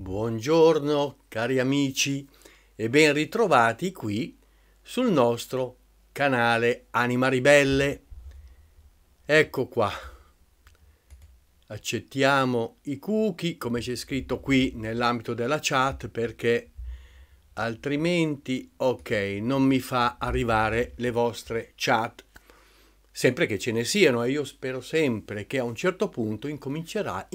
Buongiorno cari amici e ben ritrovati qui sul nostro canale Anima Ribelle. Ecco qua, accettiamo i cookie come c'è scritto qui nell'ambito della chat perché altrimenti ok non mi fa arrivare le vostre chat sempre che ce ne siano e io spero sempre che a un certo punto incominciate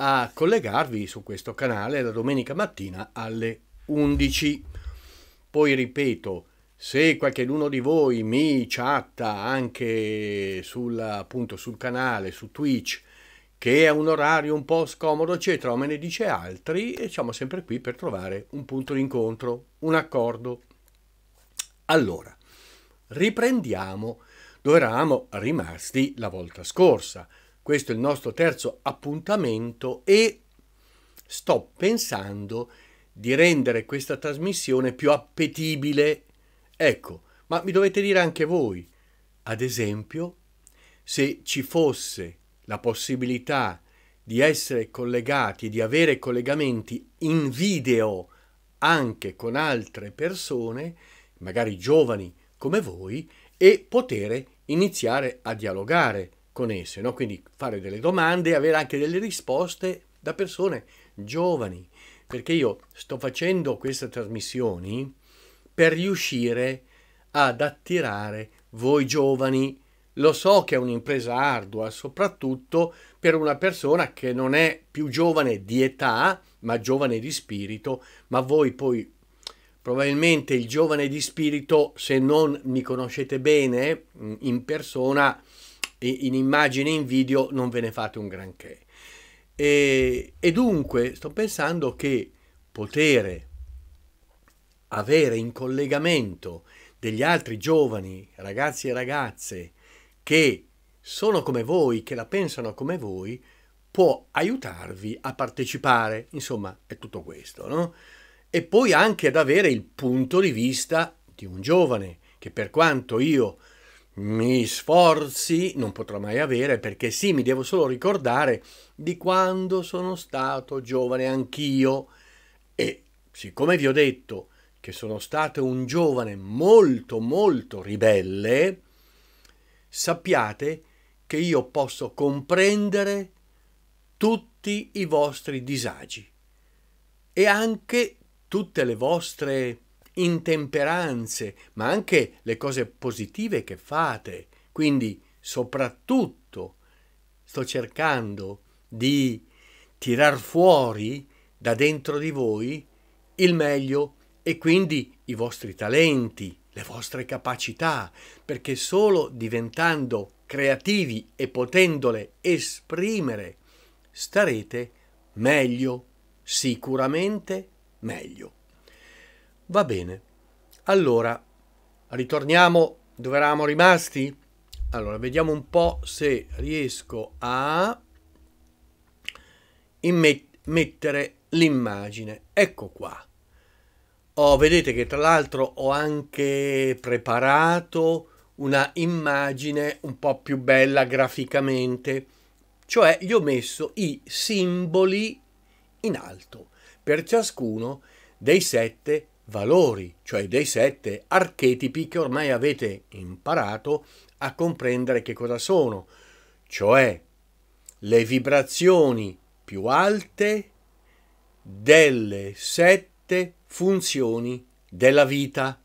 a collegarvi su questo canale la domenica mattina alle 11. Poi ripeto, se qualcuno di voi mi chatta anche sul, appunto, sul canale, su Twitch, che è un orario un po' scomodo, eccetera, o me ne dice altri, e siamo sempre qui per trovare un punto d'incontro, un accordo. Allora, riprendiamo dove eravamo rimasti la volta scorsa. Questo è il nostro terzo appuntamento e sto pensando di rendere questa trasmissione più appetibile. Ecco, ma mi dovete dire anche voi, ad esempio, se ci fosse la possibilità di essere collegati, di avere collegamenti in video anche con altre persone, magari giovani come voi, e poter iniziare a dialogare con esse, no? quindi fare delle domande e avere anche delle risposte da persone giovani, perché io sto facendo queste trasmissioni per riuscire ad attirare voi giovani. Lo so che è un'impresa ardua, soprattutto per una persona che non è più giovane di età, ma giovane di spirito, ma voi poi probabilmente il giovane di spirito, se non mi conoscete bene in persona, in immagine e in video non ve ne fate un granché. E, e dunque sto pensando che potere avere in collegamento degli altri giovani, ragazzi e ragazze, che sono come voi, che la pensano come voi, può aiutarvi a partecipare. Insomma, è tutto questo, no? E poi anche ad avere il punto di vista di un giovane, che per quanto io mi sforzi non potrò mai avere perché sì, mi devo solo ricordare di quando sono stato giovane anch'io e siccome vi ho detto che sono stato un giovane molto molto ribelle, sappiate che io posso comprendere tutti i vostri disagi e anche tutte le vostre intemperanze, ma anche le cose positive che fate. Quindi, soprattutto, sto cercando di tirar fuori da dentro di voi il meglio e quindi i vostri talenti, le vostre capacità, perché solo diventando creativi e potendole esprimere starete meglio, sicuramente meglio. Va bene. Allora, ritorniamo dove eravamo rimasti? Allora, vediamo un po' se riesco a mettere l'immagine. Ecco qua. Oh, vedete che tra l'altro ho anche preparato una immagine un po' più bella graficamente. Cioè, gli ho messo i simboli in alto per ciascuno dei sette valori, cioè dei sette archetipi che ormai avete imparato a comprendere che cosa sono, cioè le vibrazioni più alte delle sette funzioni della vita.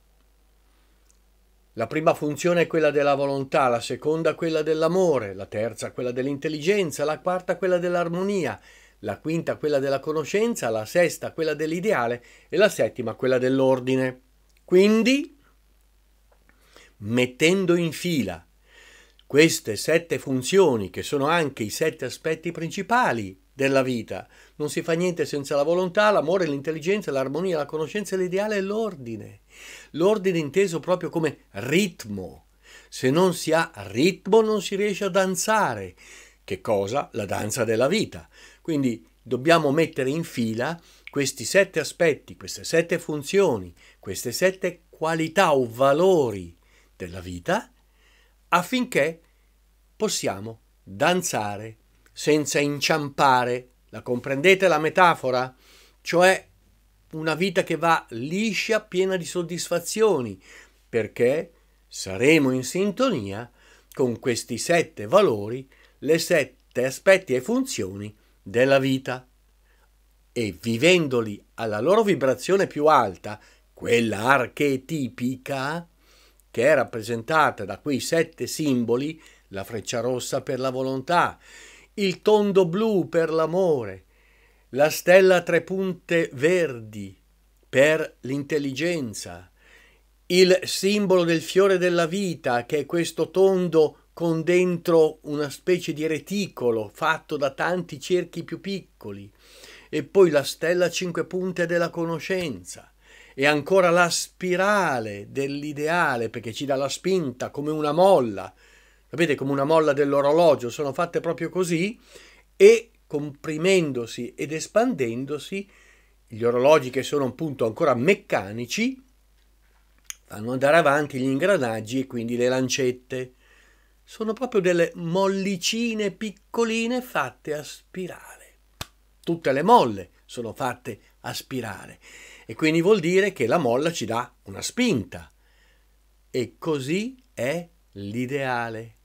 La prima funzione è quella della volontà, la seconda quella dell'amore, la terza quella dell'intelligenza, la quarta quella dell'armonia, la quinta quella della conoscenza, la sesta quella dell'ideale e la settima quella dell'ordine. Quindi, mettendo in fila queste sette funzioni, che sono anche i sette aspetti principali della vita, non si fa niente senza la volontà, l'amore, l'intelligenza, l'armonia, la conoscenza, l'ideale e l'ordine. L'ordine inteso proprio come ritmo. Se non si ha ritmo non si riesce a danzare. Che cosa? La danza della vita. Quindi dobbiamo mettere in fila questi sette aspetti, queste sette funzioni, queste sette qualità o valori della vita affinché possiamo danzare senza inciampare. La comprendete la metafora? Cioè una vita che va liscia, piena di soddisfazioni, perché saremo in sintonia con questi sette valori, le sette aspetti e funzioni della vita e vivendoli alla loro vibrazione più alta, quella archetipica, che è rappresentata da quei sette simboli, la freccia rossa per la volontà, il tondo blu per l'amore, la stella a tre punte verdi per l'intelligenza, il simbolo del fiore della vita, che è questo tondo con dentro una specie di reticolo fatto da tanti cerchi più piccoli, e poi la stella a cinque punte della conoscenza, e ancora la spirale dell'ideale, perché ci dà la spinta come una molla, sapete, come una molla dell'orologio, sono fatte proprio così, e comprimendosi ed espandendosi, gli orologi che sono appunto ancora meccanici, fanno andare avanti gli ingranaggi e quindi le lancette sono proprio delle mollicine piccoline fatte a spirale. Tutte le molle sono fatte a spirale e quindi vuol dire che la molla ci dà una spinta. E così è l'ideale.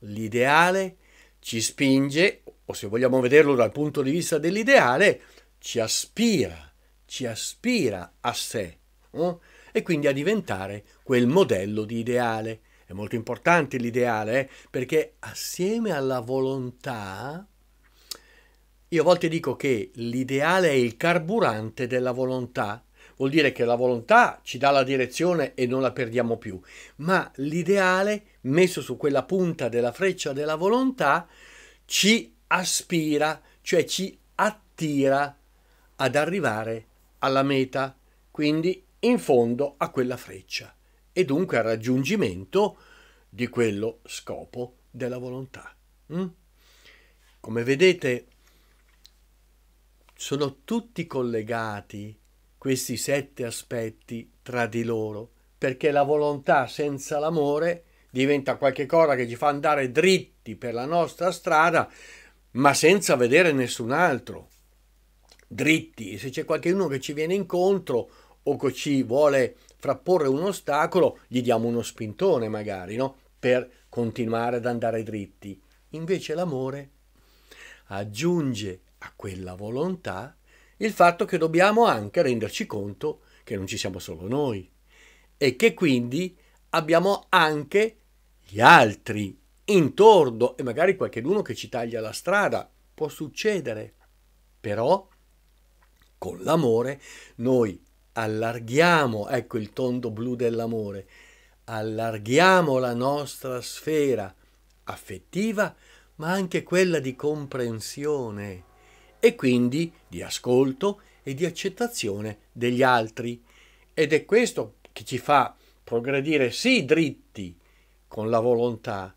L'ideale ci spinge, o se vogliamo vederlo dal punto di vista dell'ideale, ci aspira, ci aspira a sé eh? e quindi a diventare quel modello di ideale è molto importante l'ideale eh? perché assieme alla volontà, io a volte dico che l'ideale è il carburante della volontà. Vuol dire che la volontà ci dà la direzione e non la perdiamo più, ma l'ideale messo su quella punta della freccia della volontà ci aspira, cioè ci attira ad arrivare alla meta, quindi in fondo a quella freccia e dunque al raggiungimento di quello scopo della volontà. Mm? Come vedete, sono tutti collegati questi sette aspetti tra di loro, perché la volontà senza l'amore diventa qualcosa che ci fa andare dritti per la nostra strada, ma senza vedere nessun altro. Dritti, se c'è qualcuno che ci viene incontro o ci vuole frapporre un ostacolo, gli diamo uno spintone magari, no? Per continuare ad andare dritti. Invece l'amore aggiunge a quella volontà il fatto che dobbiamo anche renderci conto che non ci siamo solo noi e che quindi abbiamo anche gli altri intorno e magari qualcuno che ci taglia la strada. Può succedere, però con l'amore noi allarghiamo, ecco il tondo blu dell'amore, allarghiamo la nostra sfera affettiva, ma anche quella di comprensione e quindi di ascolto e di accettazione degli altri. Ed è questo che ci fa progredire sì dritti con la volontà,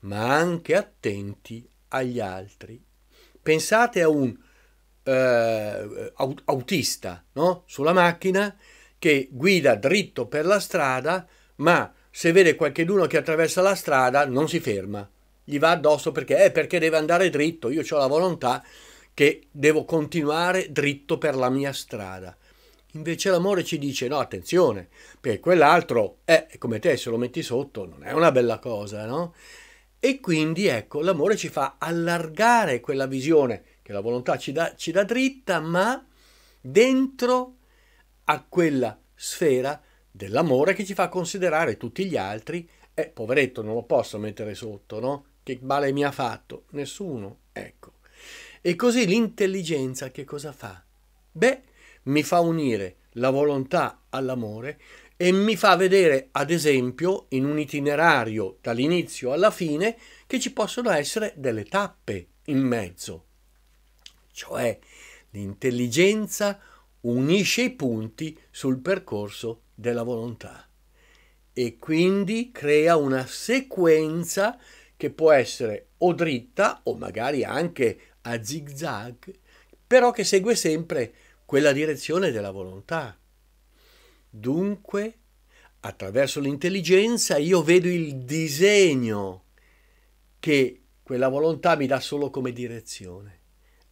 ma anche attenti agli altri. Pensate a un eh, autista no? sulla macchina che guida dritto per la strada, ma se vede qualcheduno che attraversa la strada non si ferma, gli va addosso perché, eh, perché deve andare dritto, io ho la volontà che devo continuare dritto per la mia strada. Invece l'amore ci dice no, attenzione, perché quell'altro eh, è come te, se lo metti sotto non è una bella cosa, no? E quindi ecco, l'amore ci fa allargare quella visione che la volontà ci dà, ci dà dritta, ma dentro a quella sfera dell'amore che ci fa considerare tutti gli altri, eh, poveretto, non lo posso mettere sotto, no? Che male mi ha fatto? Nessuno, ecco. E così l'intelligenza che cosa fa? Beh, mi fa unire la volontà all'amore e mi fa vedere, ad esempio, in un itinerario dall'inizio alla fine, che ci possono essere delle tappe in mezzo cioè l'intelligenza unisce i punti sul percorso della volontà e quindi crea una sequenza che può essere o dritta o magari anche a zigzag, però che segue sempre quella direzione della volontà. Dunque, attraverso l'intelligenza io vedo il disegno che quella volontà mi dà solo come direzione.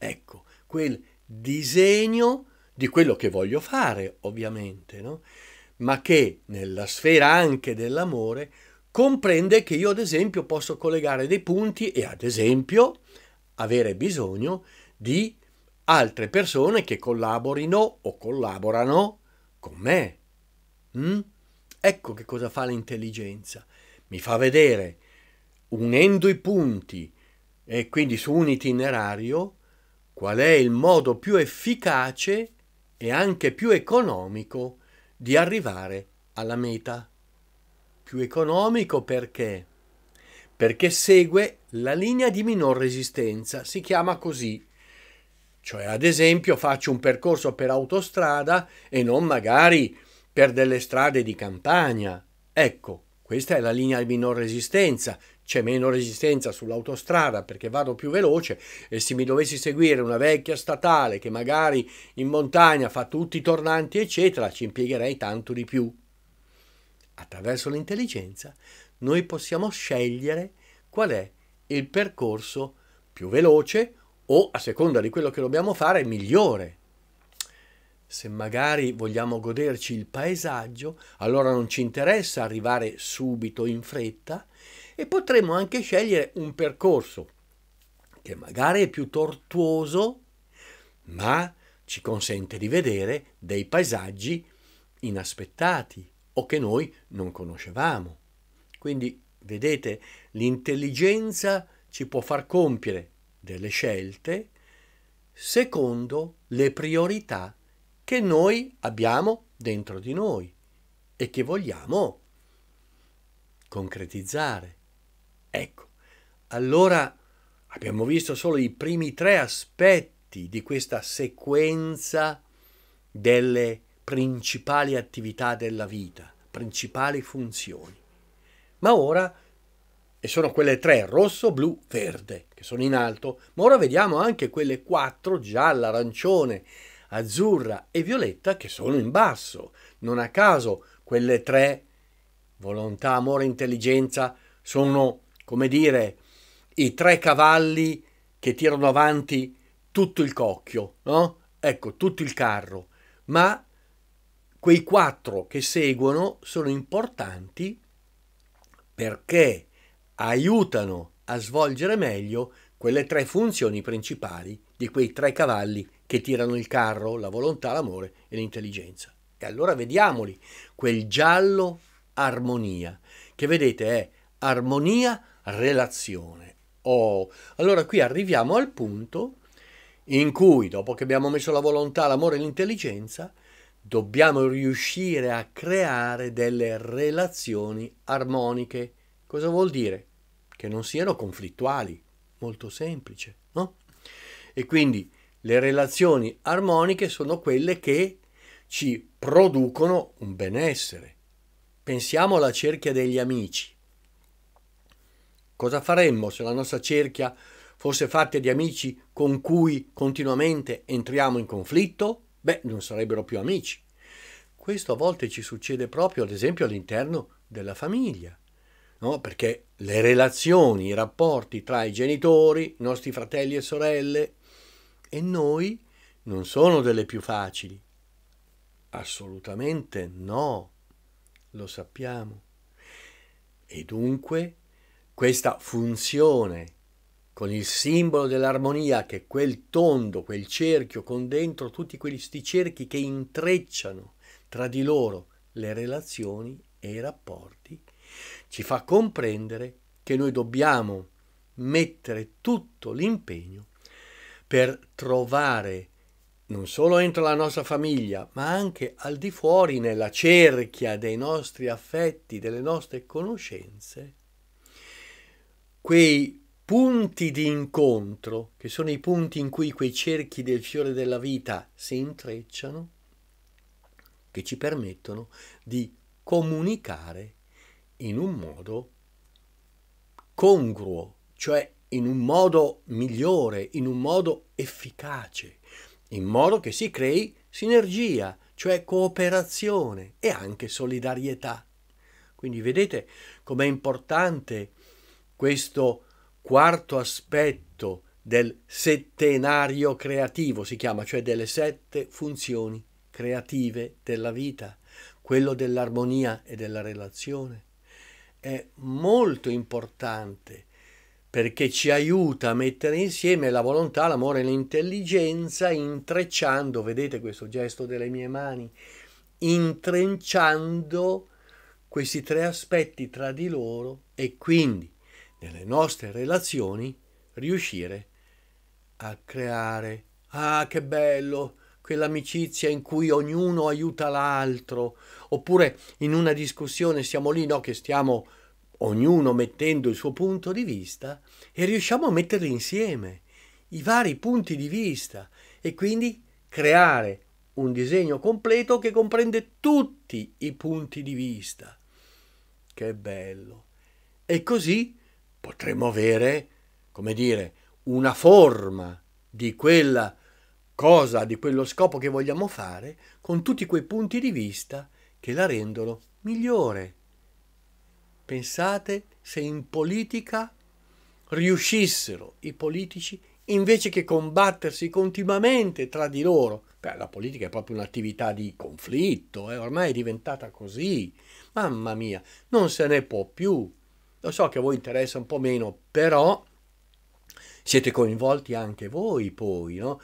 Ecco, quel disegno di quello che voglio fare, ovviamente, no? ma che nella sfera anche dell'amore comprende che io, ad esempio, posso collegare dei punti e, ad esempio, avere bisogno di altre persone che collaborino o collaborano con me. Mm? Ecco che cosa fa l'intelligenza. Mi fa vedere, unendo i punti e quindi su un itinerario, qual è il modo più efficace e anche più economico di arrivare alla meta. Più economico perché? Perché segue la linea di minor resistenza, si chiama così. Cioè, ad esempio, faccio un percorso per autostrada e non magari per delle strade di campagna. Ecco, questa è la linea di minor resistenza, c'è meno resistenza sull'autostrada perché vado più veloce e se mi dovessi seguire una vecchia statale che magari in montagna fa tutti i tornanti eccetera ci impiegherei tanto di più. Attraverso l'intelligenza noi possiamo scegliere qual è il percorso più veloce o a seconda di quello che dobbiamo fare migliore. Se magari vogliamo goderci il paesaggio, allora non ci interessa arrivare subito in fretta e potremmo anche scegliere un percorso che magari è più tortuoso, ma ci consente di vedere dei paesaggi inaspettati o che noi non conoscevamo. Quindi, vedete, l'intelligenza ci può far compiere delle scelte secondo le priorità che noi abbiamo dentro di noi e che vogliamo concretizzare. Ecco, allora abbiamo visto solo i primi tre aspetti di questa sequenza delle principali attività della vita, principali funzioni. Ma ora, e sono quelle tre, rosso, blu, verde, che sono in alto, ma ora vediamo anche quelle quattro, gialla, arancione, azzurra e violetta, che sono in basso. Non a caso quelle tre, volontà, amore, intelligenza, sono come dire, i tre cavalli che tirano avanti tutto il cocchio, no? Ecco, tutto il carro, ma quei quattro che seguono sono importanti perché aiutano a svolgere meglio quelle tre funzioni principali di quei tre cavalli che tirano il carro, la volontà, l'amore e l'intelligenza. E allora vediamoli, quel giallo armonia, che vedete è armonia relazione. Oh, allora qui arriviamo al punto in cui, dopo che abbiamo messo la volontà, l'amore e l'intelligenza, dobbiamo riuscire a creare delle relazioni armoniche. Cosa vuol dire? Che non siano conflittuali, molto semplice, no? E quindi le relazioni armoniche sono quelle che ci producono un benessere. Pensiamo alla cerchia degli amici. Cosa faremmo se la nostra cerchia fosse fatta di amici con cui continuamente entriamo in conflitto? Beh, non sarebbero più amici. Questo a volte ci succede proprio, ad esempio, all'interno della famiglia. No? Perché le relazioni, i rapporti tra i genitori, i nostri fratelli e sorelle e noi non sono delle più facili. Assolutamente no, lo sappiamo. E dunque questa funzione con il simbolo dell'armonia che è quel tondo, quel cerchio con dentro tutti questi cerchi che intrecciano tra di loro le relazioni e i rapporti, ci fa comprendere che noi dobbiamo mettere tutto l'impegno per trovare non solo entro la nostra famiglia, ma anche al di fuori nella cerchia dei nostri affetti, delle nostre conoscenze, quei punti di incontro, che sono i punti in cui quei cerchi del fiore della vita si intrecciano, che ci permettono di comunicare in un modo congruo, cioè in un modo migliore, in un modo efficace, in modo che si crei sinergia, cioè cooperazione e anche solidarietà. Quindi vedete com'è importante questo quarto aspetto del settenario creativo, si chiama, cioè delle sette funzioni creative della vita, quello dell'armonia e della relazione, è molto importante perché ci aiuta a mettere insieme la volontà, l'amore e l'intelligenza, intrecciando, vedete questo gesto delle mie mani, intrecciando questi tre aspetti tra di loro e quindi nelle nostre relazioni riuscire a creare, ah che bello, quell'amicizia in cui ognuno aiuta l'altro, oppure in una discussione siamo lì, no, che stiamo ognuno mettendo il suo punto di vista e riusciamo a metterli insieme, i vari punti di vista e quindi creare un disegno completo che comprende tutti i punti di vista. Che bello! E così potremmo avere, come dire, una forma di quella cosa, di quello scopo che vogliamo fare, con tutti quei punti di vista che la rendono migliore. Pensate se in politica riuscissero i politici, invece che combattersi continuamente tra di loro, Beh, la politica è proprio un'attività di conflitto, eh, ormai è diventata così, mamma mia, non se ne può più. Lo so che a voi interessa un po' meno, però siete coinvolti anche voi poi, no?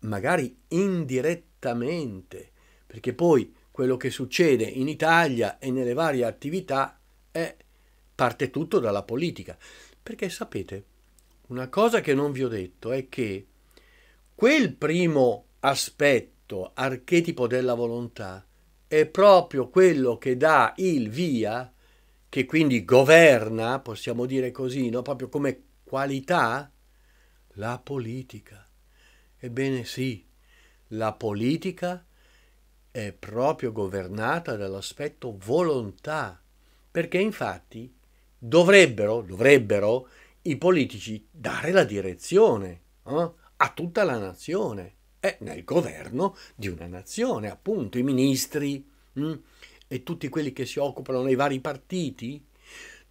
magari indirettamente, perché poi quello che succede in Italia e nelle varie attività è, parte tutto dalla politica. Perché sapete, una cosa che non vi ho detto è che quel primo aspetto, archetipo della volontà, è proprio quello che dà il via che quindi governa, possiamo dire così, no? proprio come qualità, la politica. Ebbene sì, la politica è proprio governata dall'aspetto volontà, perché infatti dovrebbero, dovrebbero i politici dare la direzione eh? a tutta la nazione, è eh, nel governo di una nazione, appunto i ministri. Mh? Mm? e tutti quelli che si occupano nei vari partiti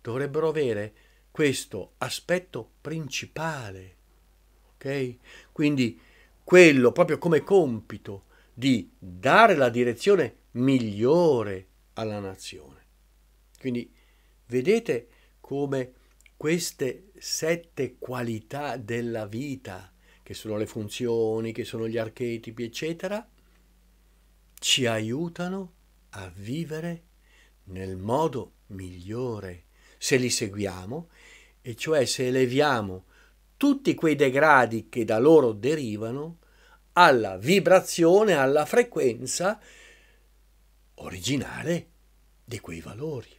dovrebbero avere questo aspetto principale. Ok? Quindi quello proprio come compito di dare la direzione migliore alla nazione. Quindi vedete come queste sette qualità della vita, che sono le funzioni, che sono gli archetipi, eccetera, ci aiutano a vivere nel modo migliore se li seguiamo, e cioè se eleviamo tutti quei degradi che da loro derivano alla vibrazione, alla frequenza originale di quei valori.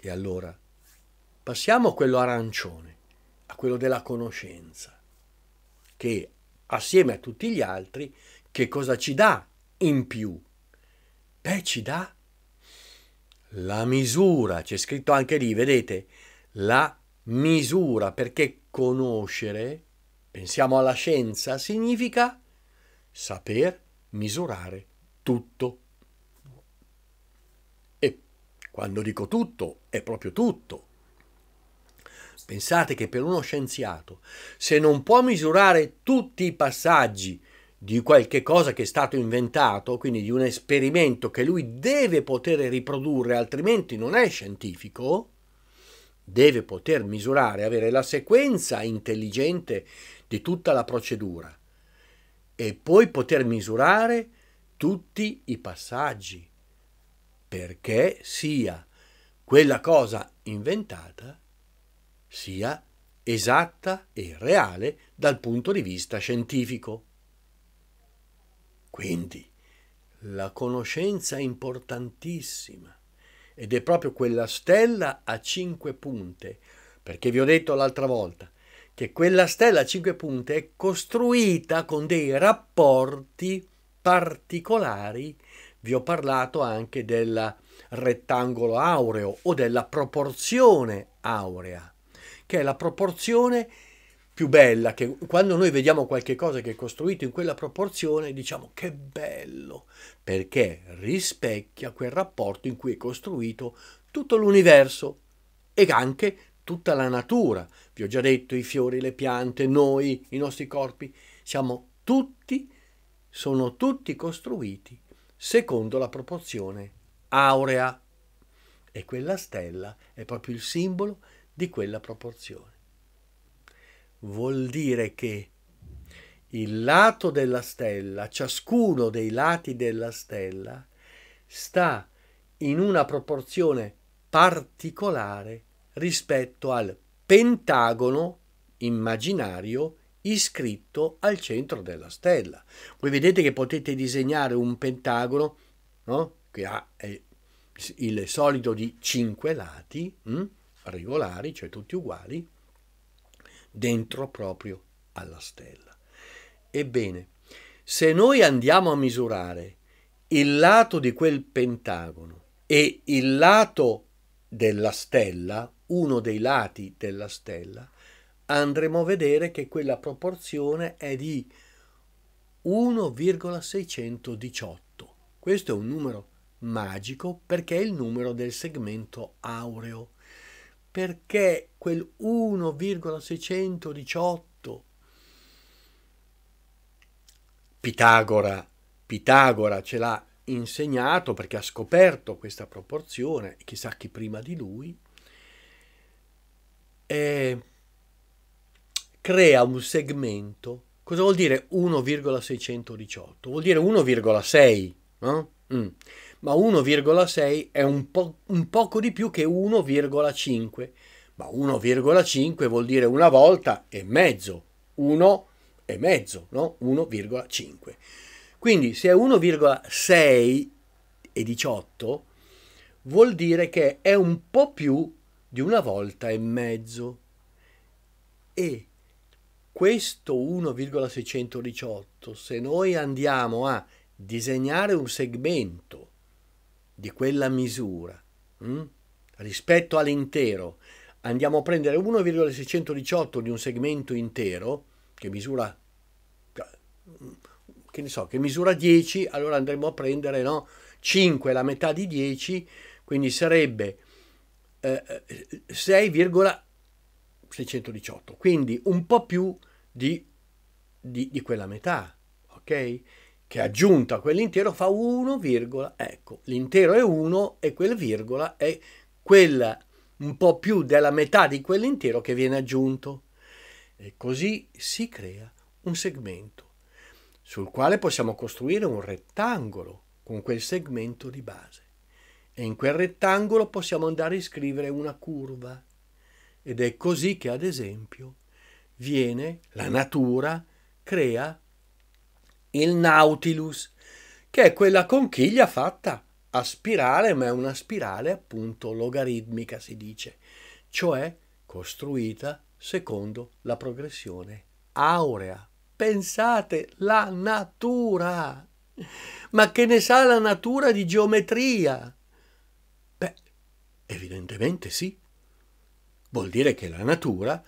E allora passiamo a quello arancione, a quello della conoscenza, che assieme a tutti gli altri, che cosa ci dà in più? Beh, ci dà la misura, c'è scritto anche lì, vedete, la misura, perché conoscere, pensiamo alla scienza, significa saper misurare tutto. E quando dico tutto, è proprio tutto. Pensate che per uno scienziato, se non può misurare tutti i passaggi, di qualche cosa che è stato inventato, quindi di un esperimento che lui deve poter riprodurre, altrimenti non è scientifico, deve poter misurare, avere la sequenza intelligente di tutta la procedura e poi poter misurare tutti i passaggi perché sia quella cosa inventata sia esatta e reale dal punto di vista scientifico. Quindi la conoscenza è importantissima ed è proprio quella stella a cinque punte, perché vi ho detto l'altra volta che quella stella a cinque punte è costruita con dei rapporti particolari, vi ho parlato anche del rettangolo aureo o della proporzione aurea, che è la proporzione più bella, che quando noi vediamo qualche cosa che è costruito in quella proporzione diciamo che bello, perché rispecchia quel rapporto in cui è costruito tutto l'universo e anche tutta la natura. Vi ho già detto i fiori, le piante, noi, i nostri corpi, siamo tutti, sono tutti costruiti secondo la proporzione aurea e quella stella è proprio il simbolo di quella proporzione vuol dire che il lato della stella, ciascuno dei lati della stella, sta in una proporzione particolare rispetto al pentagono immaginario iscritto al centro della stella. Voi vedete che potete disegnare un pentagono no? che ha eh, il solito di cinque lati, mh? Mm, regolari, cioè tutti uguali, dentro proprio alla stella. Ebbene, se noi andiamo a misurare il lato di quel pentagono e il lato della stella, uno dei lati della stella, andremo a vedere che quella proporzione è di 1,618. Questo è un numero magico perché è il numero del segmento aureo perché quel 1,618 Pitagora, Pitagora ce l'ha insegnato perché ha scoperto questa proporzione, chissà chi prima di lui, eh, crea un segmento. Cosa vuol dire 1,618? Vuol dire 1,6, no? mm ma 1,6 è un, po- un poco di più che 1,5. Ma 1,5 vuol dire una volta e mezzo, 1 e mezzo, no? 1,5. Quindi se è 1,6 e 18 vuol dire che è un po' più di una volta e mezzo. E questo 1,618, se noi andiamo a disegnare un segmento di quella misura mh? Mm? rispetto all'intero andiamo a prendere 1,618 di un segmento intero che misura cioè, mm, che ne so che misura 10 allora andremo a prendere no? 5 la metà di 10 quindi sarebbe eh, 6,618 eh, quindi un po' più di, di, di quella metà ok che aggiunto a quell'intero fa 1, ecco, l'intero è 1 e quel virgola è quella un po' più della metà di quell'intero che viene aggiunto. E così si crea un segmento sul quale possiamo costruire un rettangolo con quel segmento di base. E in quel rettangolo possiamo andare a scrivere una curva. Ed è così che, ad esempio, viene la natura, crea il Nautilus, che è quella conchiglia fatta a spirale, ma è una spirale appunto logaritmica, si dice, cioè costruita secondo la progressione aurea. Pensate, la natura! Ma che ne sa la natura di geometria? Beh, evidentemente sì. Vuol dire che la natura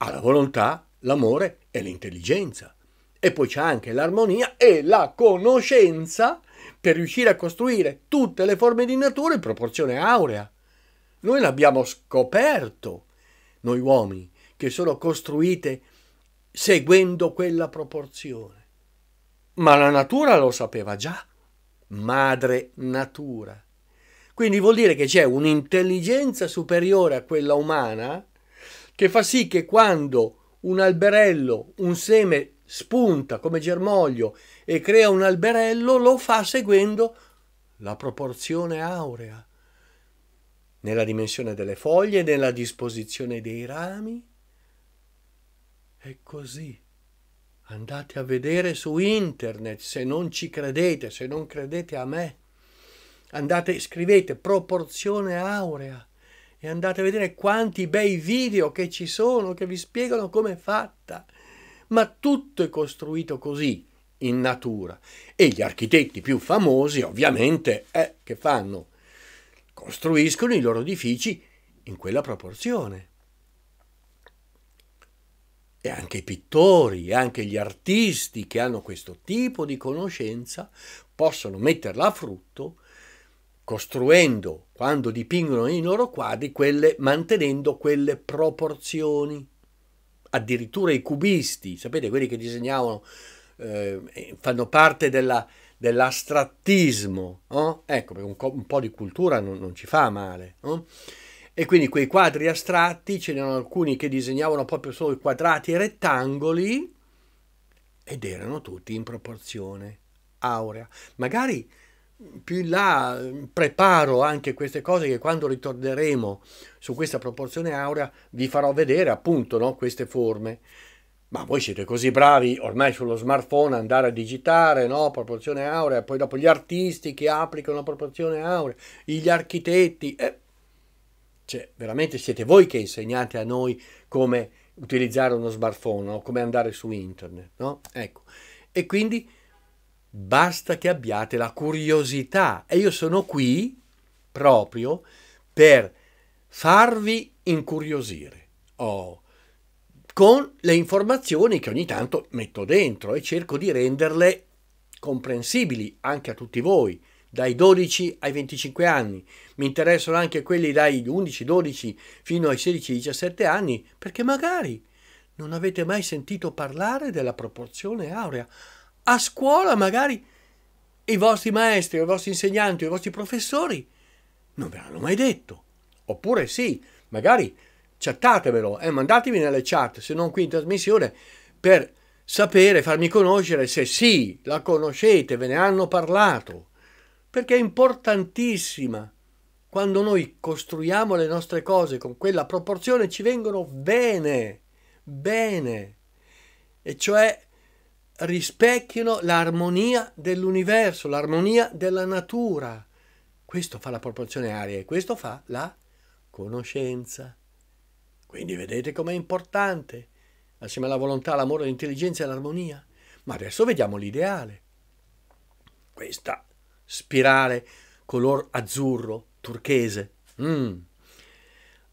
ha la volontà, l'amore e l'intelligenza. E poi c'è anche l'armonia e la conoscenza per riuscire a costruire tutte le forme di natura in proporzione aurea. Noi l'abbiamo scoperto, noi uomini, che sono costruite seguendo quella proporzione. Ma la natura lo sapeva già, madre natura. Quindi vuol dire che c'è un'intelligenza superiore a quella umana che fa sì che quando un alberello, un seme spunta come germoglio e crea un alberello, lo fa seguendo la proporzione aurea, nella dimensione delle foglie, nella disposizione dei rami. È così andate a vedere su internet se non ci credete, se non credete a me. Andate, scrivete proporzione aurea e andate a vedere quanti bei video che ci sono che vi spiegano come è fatta ma tutto è costruito così in natura e gli architetti più famosi ovviamente eh, che fanno? Costruiscono i loro edifici in quella proporzione. E anche i pittori, anche gli artisti che hanno questo tipo di conoscenza possono metterla a frutto costruendo, quando dipingono i loro quadri, quelle, mantenendo quelle proporzioni addirittura i cubisti, sapete, quelli che disegnavano, eh, fanno parte della, dell'astrattismo, no? ecco, perché un, un, po' di cultura non, non ci fa male. No? E quindi quei quadri astratti, ce n'erano alcuni che disegnavano proprio solo i quadrati e rettangoli ed erano tutti in proporzione aurea. Magari più in là mm, preparo anche queste cose che quando ritorneremo su questa proporzione aurea vi farò vedere appunto no, queste forme. Ma voi siete così bravi ormai sullo smartphone andare a digitare, no? Proporzione aurea, poi dopo gli artisti che applicano la proporzione aurea, gli architetti. Eh. Cioè, veramente siete voi che insegnate a noi come utilizzare uno smartphone, no? come andare su internet, no? Ecco. E quindi basta che abbiate la curiosità e io sono qui proprio per farvi incuriosire oh, con le informazioni che ogni tanto metto dentro e cerco di renderle comprensibili anche a tutti voi dai 12 ai 25 anni mi interessano anche quelli dai 11 12 fino ai 16 17 anni perché magari non avete mai sentito parlare della proporzione aurea a scuola magari i vostri maestri, i vostri insegnanti, i vostri professori non ve l'hanno mai detto. Oppure sì, magari chattatemelo, eh, mandatemi nelle chat, se non qui in trasmissione, per sapere, farmi conoscere se sì, la conoscete, ve ne hanno parlato. Perché è importantissima. Quando noi costruiamo le nostre cose con quella proporzione ci vengono bene, bene. E cioè rispecchino l'armonia dell'universo, l'armonia della natura. Questo fa la proporzione aria e questo fa la conoscenza. Quindi vedete com'è importante, assieme alla volontà, all'amore, all'intelligenza e all'armonia. Ma adesso vediamo l'ideale. Questa spirale color azzurro, turchese. Mm.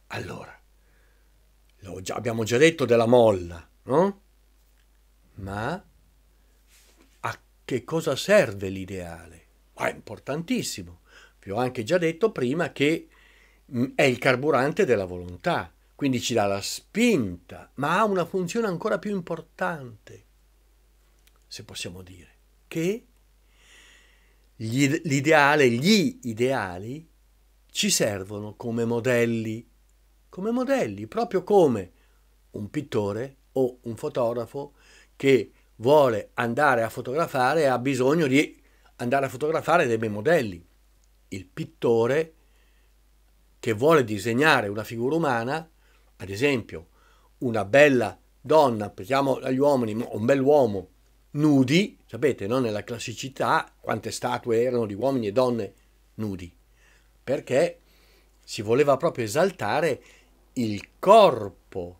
Allora, già, abbiamo già detto della molla, no? Ma che cosa serve l'ideale? Ma è importantissimo. Vi ho anche già detto prima che mm, è il carburante della volontà, quindi ci dà la spinta, ma ha una funzione ancora più importante, se possiamo dire, che l'ideale, gli ideali ci servono come modelli, come modelli, proprio come un pittore o un fotografo che vuole andare a fotografare ha bisogno di andare a fotografare dei bei modelli. Il pittore che vuole disegnare una figura umana, ad esempio una bella donna, pensiamo agli uomini, un bell'uomo, nudi, sapete, no? nella classicità quante statue erano di uomini e donne nudi, perché si voleva proprio esaltare il corpo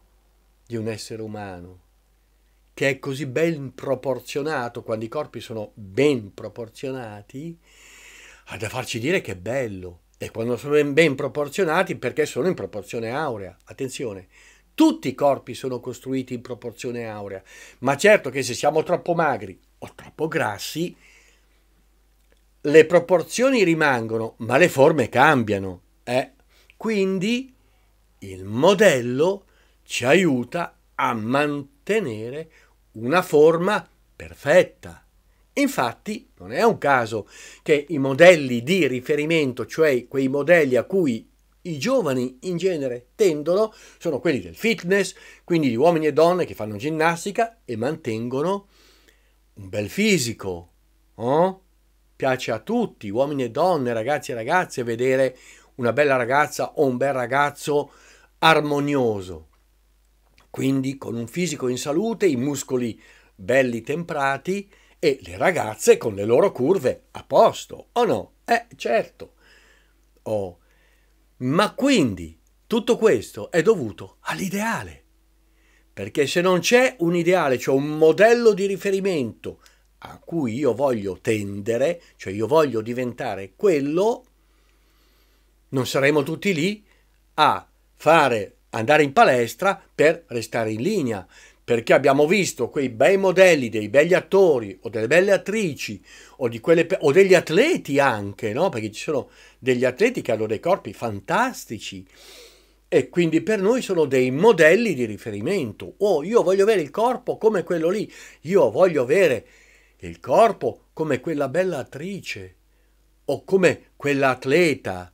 di un essere umano che è così ben proporzionato, quando i corpi sono ben proporzionati, ha da farci dire che è bello. E quando sono ben, ben proporzionati, perché sono in proporzione aurea. Attenzione, tutti i corpi sono costruiti in proporzione aurea, ma certo che se siamo troppo magri o troppo grassi, le proporzioni rimangono, ma le forme cambiano. Eh? Quindi il modello ci aiuta a mantenere una forma perfetta. Infatti non è un caso che i modelli di riferimento, cioè quei modelli a cui i giovani in genere tendono, sono quelli del fitness, quindi di uomini e donne che fanno ginnastica e mantengono un bel fisico. Oh? Piace a tutti, uomini e donne, ragazzi e ragazze, vedere una bella ragazza o un bel ragazzo armonioso. Quindi con un fisico in salute, i muscoli belli temprati e le ragazze con le loro curve a posto, o no? Eh, certo. Oh. Ma quindi tutto questo è dovuto all'ideale. Perché se non c'è un ideale, cioè un modello di riferimento a cui io voglio tendere, cioè io voglio diventare quello, non saremo tutti lì a fare andare in palestra per restare in linea, perché abbiamo visto quei bei modelli dei belli attori o delle belle attrici o, quelle, o degli atleti anche, no? perché ci sono degli atleti che hanno dei corpi fantastici e quindi per noi sono dei modelli di riferimento. Oh, io voglio avere il corpo come quello lì, io voglio avere il corpo come quella bella attrice o come quell'atleta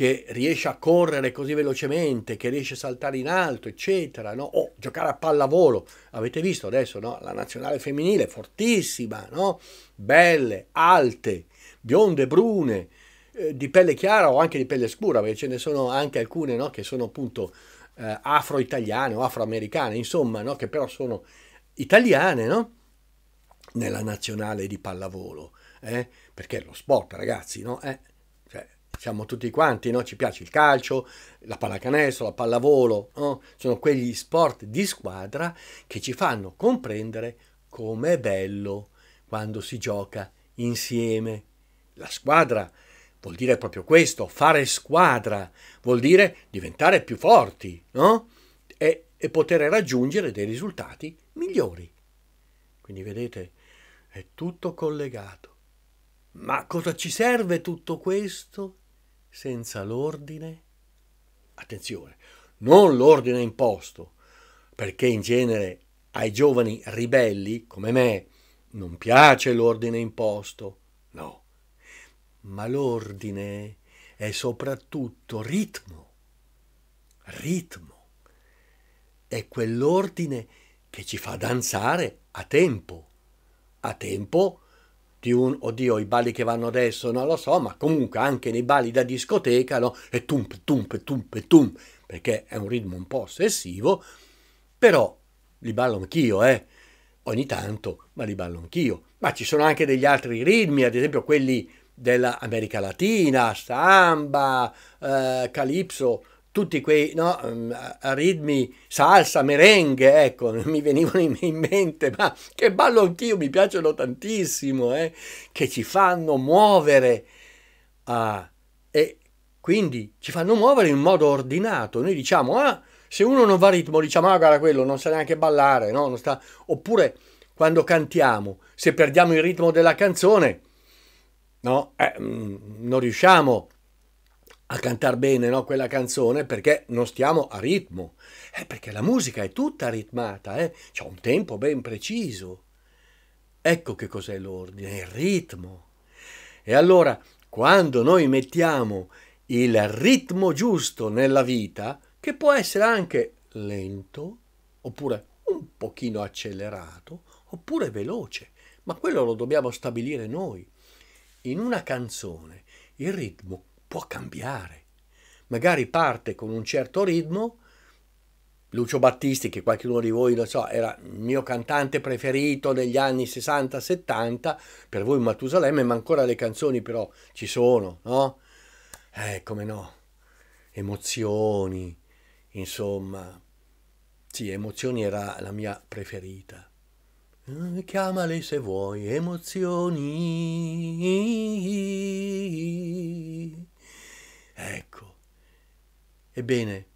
che riesce a correre così velocemente, che riesce a saltare in alto, eccetera, no? o giocare a pallavolo. Avete visto adesso no? la nazionale femminile, fortissima, no? belle, alte, bionde, brune, eh, di pelle chiara o anche di pelle scura, perché ce ne sono anche alcune no? che sono appunto eh, afro-italiane o afroamericane, insomma, che però sono italiane nella nazionale di pallavolo. Eh? Perché lo sport, ragazzi, no? Eh? siamo tutti quanti, no? ci piace il calcio, la pallacanestro, la pallavolo, no? sono quegli sport di squadra che ci fanno comprendere com'è bello quando si gioca insieme. La squadra vuol dire proprio questo, fare squadra, vuol dire diventare più forti no? e, e poter raggiungere dei risultati migliori. Quindi vedete, è tutto collegato. Ma cosa ci serve tutto questo? senza l'ordine, attenzione, non l'ordine imposto, perché in genere ai giovani ribelli come me non piace l'ordine imposto, no, ma l'ordine è soprattutto ritmo, ritmo, è quell'ordine che ci fa danzare a tempo, a tempo di un, oddio, i balli che vanno adesso, non lo so, ma comunque anche nei balli da discoteca, no? E tum, tum, tum, tum, perché è un ritmo un po' ossessivo, però li ballo anch'io, eh? Ogni tanto, ma li ballo anch'io. Ma ci sono anche degli altri ritmi, ad esempio quelli dell'America Latina, samba, eh, calipso, tutti quei no, ehm, ritmi salsa, merengue, ecco, mi venivano in mente, ma che ballo anch'io, mi piacciono tantissimo, eh, che ci fanno muovere. Ah, e quindi ci fanno muovere in modo ordinato. Noi diciamo, ah, se uno non va a ritmo, diciamo, ah, guarda quello, non sa neanche ballare, no? sta... Oppure quando cantiamo, se perdiamo il ritmo della canzone, no, eh, mm, non riusciamo a a cantare bene no, quella canzone perché non stiamo a ritmo, eh, perché la musica è tutta ritmata, eh? c'è un tempo ben preciso. Ecco che cos'è l'ordine, il ritmo. E allora, quando noi mettiamo il ritmo giusto nella vita, che può essere anche lento, oppure un pochino accelerato, oppure veloce, ma quello lo dobbiamo stabilire noi. In una canzone il ritmo può cambiare. Magari parte con un certo ritmo. Lucio Battisti, che qualcuno di voi lo so, era il mio cantante preferito negli anni 60-70, per voi Matusalemme, ma ancora le canzoni però ci sono, no? Eh, come no? Emozioni, insomma. Sì, emozioni era la mia preferita. Eh, chiamale se vuoi, emozioni. Ecco. Ebbene,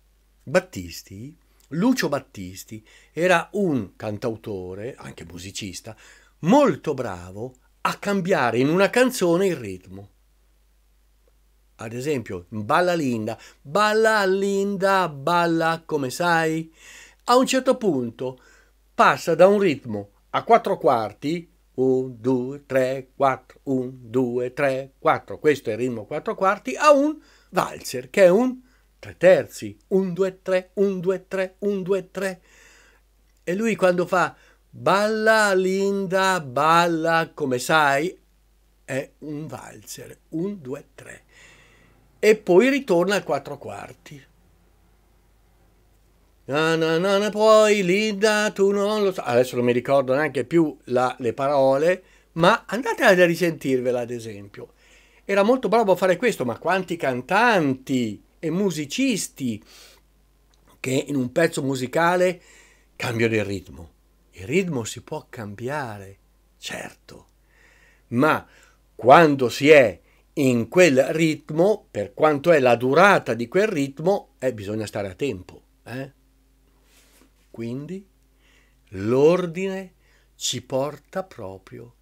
Battisti, Lucio Battisti, era un cantautore, anche musicista, molto bravo a cambiare in una canzone il ritmo. Ad esempio, Balla Linda, Balla Linda, balla come sai. A un certo punto passa da un ritmo a quattro quarti, 1, 2, 3, 4, 1, 2, 3, 4, questo è il ritmo quattro quarti, a un valzer, che è un tre terzi, un due tre, un due tre, un due tre. E lui quando fa balla Linda, balla, come sai, è un valzer, un due tre. E poi ritorna al quattro quarti. Na, na, na, na, poi Linda, tu non lo sai. Adesso non mi ricordo neanche più la, le parole, ma andate a risentirvela ad esempio era molto bravo a fare questo, ma quanti cantanti e musicisti che in un pezzo musicale cambiano il ritmo. Il ritmo si può cambiare, certo, ma quando si è in quel ritmo, per quanto è la durata di quel ritmo, eh, bisogna stare a tempo. Eh? Quindi l'ordine ci porta proprio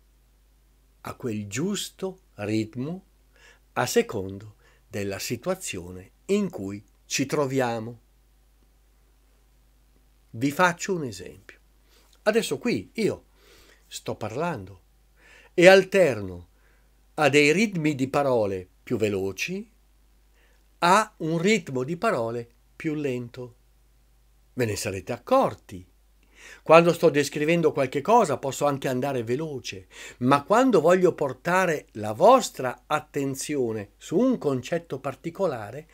a quel giusto ritmo a secondo della situazione in cui ci troviamo. Vi faccio un esempio. Adesso qui io sto parlando e alterno a dei ritmi di parole più veloci a un ritmo di parole più lento. Ve ne sarete accorti quando sto descrivendo qualche cosa posso anche andare veloce, ma quando voglio portare la vostra attenzione su un concetto particolare,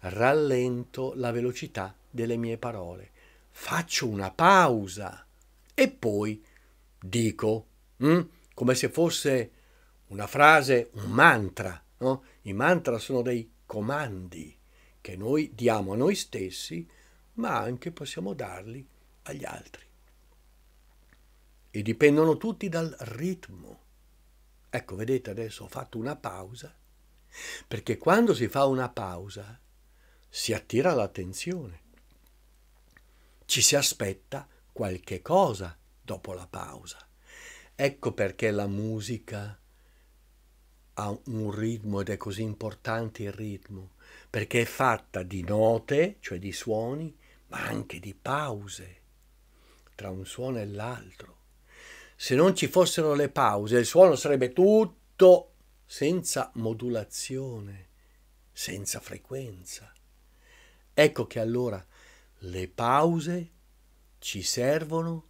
rallento la velocità delle mie parole, faccio una pausa e poi dico, mm? come se fosse una frase, un mantra. No? I mantra sono dei comandi che noi diamo a noi stessi, ma anche possiamo darli agli altri e dipendono tutti dal ritmo. Ecco, vedete adesso ho fatto una pausa, perché quando si fa una pausa si attira l'attenzione, ci si aspetta qualche cosa dopo la pausa. Ecco perché la musica ha un ritmo ed è così importante il ritmo, perché è fatta di note, cioè di suoni, ma anche di pause tra un suono e l'altro. Se non ci fossero le pause, il suono sarebbe tutto senza modulazione, senza frequenza. Ecco che allora le pause ci servono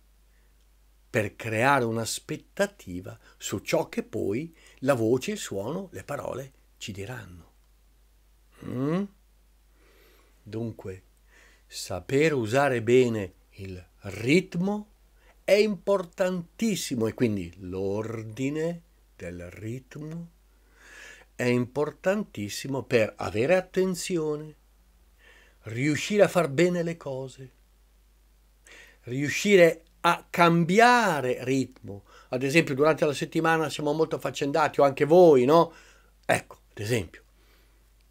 per creare un'aspettativa su ciò che poi la voce, il suono, le parole ci diranno. Mm? Dunque, sapere usare bene il ritmo è importantissimo e quindi l'ordine del ritmo è importantissimo per avere attenzione, riuscire a far bene le cose, riuscire a cambiare ritmo. Ad esempio, durante la settimana siamo molto affaccendati, o anche voi, no? Ecco, ad esempio,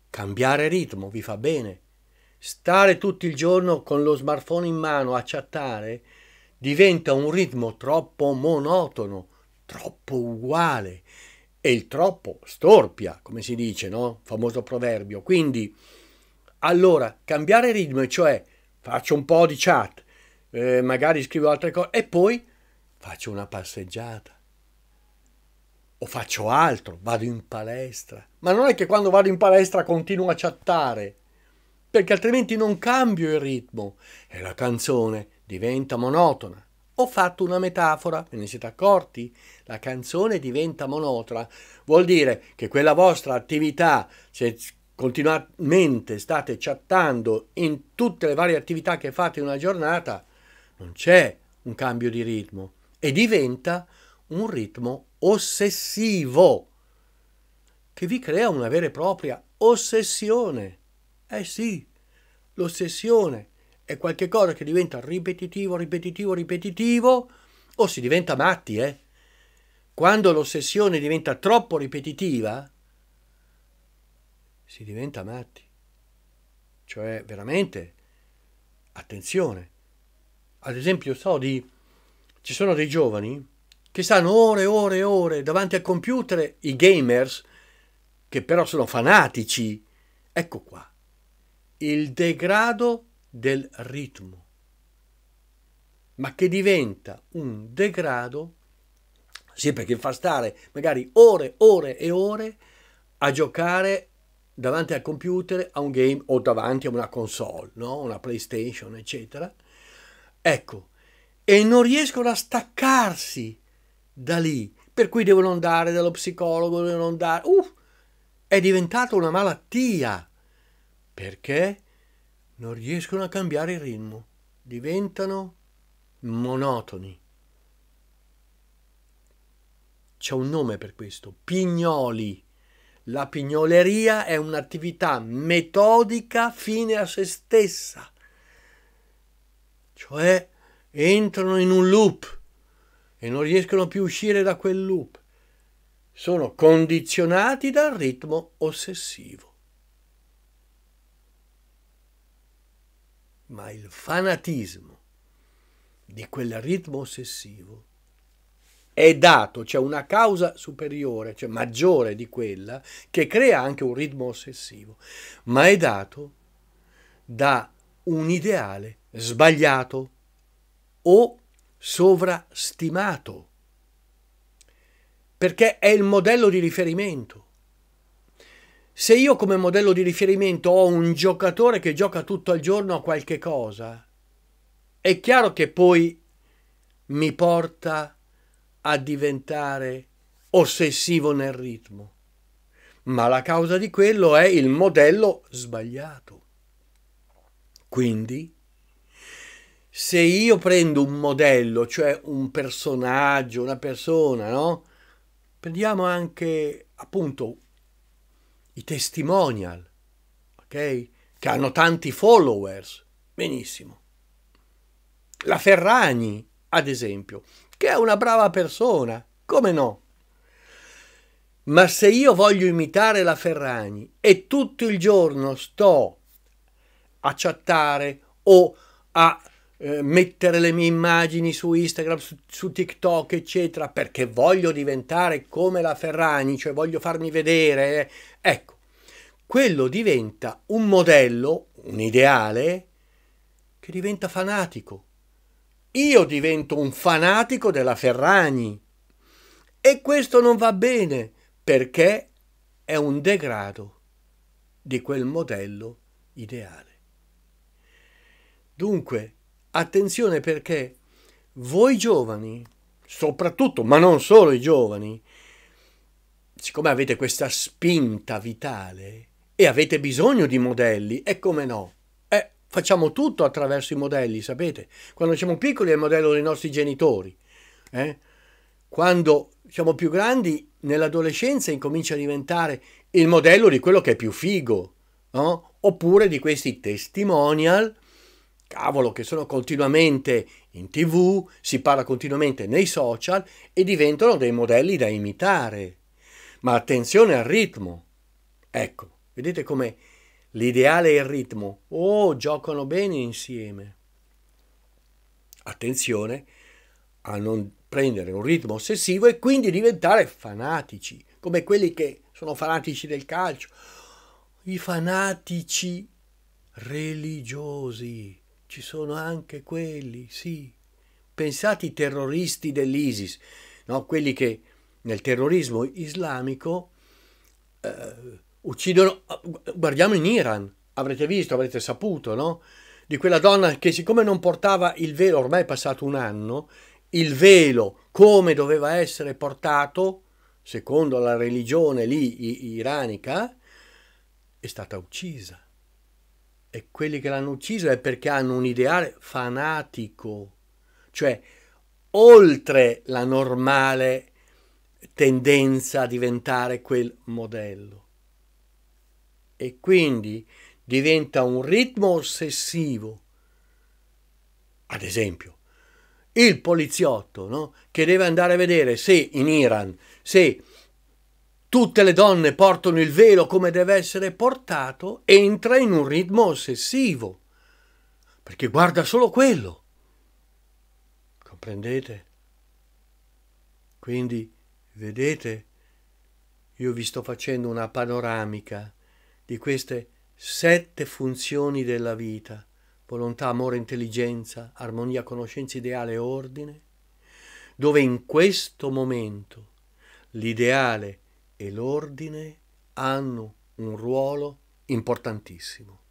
cambiare ritmo vi fa bene. Stare tutto il giorno con lo smartphone in mano a chattare diventa un ritmo troppo monotono, troppo uguale e il troppo storpia, come si dice, no? Famoso proverbio. Quindi, allora, cambiare ritmo, e cioè faccio un po' di chat, eh, magari scrivo altre cose e poi faccio una passeggiata o faccio altro, vado in palestra. Ma non è che quando vado in palestra continuo a chattare, perché altrimenti non cambio il ritmo. E la canzone diventa monotona. Ho fatto una metafora, ve ne siete accorti? La canzone diventa monotona. Vuol dire che quella vostra attività, se continuamente state chattando in tutte le varie attività che fate in una giornata, non c'è un cambio di ritmo e diventa un ritmo ossessivo che vi crea una vera e propria ossessione. Eh sì, l'ossessione è qualcosa che diventa ripetitivo, ripetitivo, ripetitivo, o si diventa matti, eh? Quando l'ossessione diventa troppo ripetitiva, si diventa matti. Cioè, veramente, attenzione. Ad esempio, so di... Ci sono dei giovani che stanno ore e ore e ore davanti al computer, i gamers, che però sono fanatici. Ecco qua. Il degrado del ritmo, ma che diventa un degrado, sì perché fa stare magari ore, ore e ore a giocare davanti al computer a un game o davanti a una console, no? una PlayStation, eccetera. Ecco, e non riescono a staccarsi da lì, per cui devono andare dallo psicologo, devono andare... Uh, è diventata una malattia. Perché? non riescono a cambiare il ritmo, diventano monotoni. C'è un nome per questo, pignoli. La pignoleria è un'attività metodica fine a se stessa, cioè entrano in un loop e non riescono più a uscire da quel loop. Sono condizionati dal ritmo ossessivo. ma il fanatismo di quel ritmo ossessivo è dato, c'è cioè una causa superiore, cioè maggiore di quella, che crea anche un ritmo ossessivo, ma è dato da un ideale sbagliato o sovrastimato, perché è il modello di riferimento. Se io come modello di riferimento ho un giocatore che gioca tutto il giorno a qualche cosa, è chiaro che poi mi porta a diventare ossessivo nel ritmo. Ma la causa di quello è il modello sbagliato. Quindi, se io prendo un modello, cioè un personaggio, una persona, no? Prendiamo anche appunto i testimonial, ok? Che hanno tanti followers. Benissimo. La Ferragni, ad esempio, che è una brava persona, come no? Ma se io voglio imitare la Ferragni e tutto il giorno sto a chattare o a eh, mettere le mie immagini su Instagram, su, su, TikTok, eccetera, perché voglio diventare come la Ferragni, cioè voglio farmi vedere. Eh. Ecco, quello diventa un modello, un ideale, che diventa fanatico. Io divento un fanatico della Ferragni e questo non va bene perché è un degrado di quel modello ideale. Dunque, Attenzione perché voi giovani, soprattutto, ma non solo i giovani, siccome avete questa spinta vitale e avete bisogno di modelli, e come no? Eh, facciamo tutto attraverso i modelli, sapete? Quando siamo piccoli è il modello dei nostri genitori. Eh? Quando siamo più grandi, nell'adolescenza incomincia a diventare il modello di quello che è più figo, no? oppure di questi testimonial cavolo, che sono continuamente in tv, si parla continuamente nei social e diventano dei modelli da imitare. Ma attenzione al ritmo. Ecco, vedete come l'ideale e il ritmo, oh, giocano bene insieme. Attenzione a non prendere un ritmo ossessivo e quindi diventare fanatici, come quelli che sono fanatici del calcio, i fanatici religiosi ci sono anche quelli, sì. Pensate ai terroristi dell'ISIS, no? quelli che nel terrorismo islamico eh, uccidono, guardiamo in Iran, avrete visto, avrete saputo, no? Di quella donna che siccome non portava il velo, ormai è passato un anno, il velo come doveva essere portato, secondo la religione lì iranica, è stata uccisa e quelli che l'hanno ucciso è perché hanno un ideale fanatico, cioè oltre la normale tendenza a diventare quel modello. E quindi diventa un ritmo ossessivo. Ad esempio, il poliziotto no? che deve andare a vedere se in Iran, se Tutte le donne portano il velo come deve essere portato, entra in un ritmo ossessivo, perché guarda solo quello. Comprendete? Quindi, vedete, io vi sto facendo una panoramica di queste sette funzioni della vita, volontà, amore, intelligenza, armonia, conoscenza ideale e ordine, dove in questo momento l'ideale è e l'ordine hanno un ruolo importantissimo.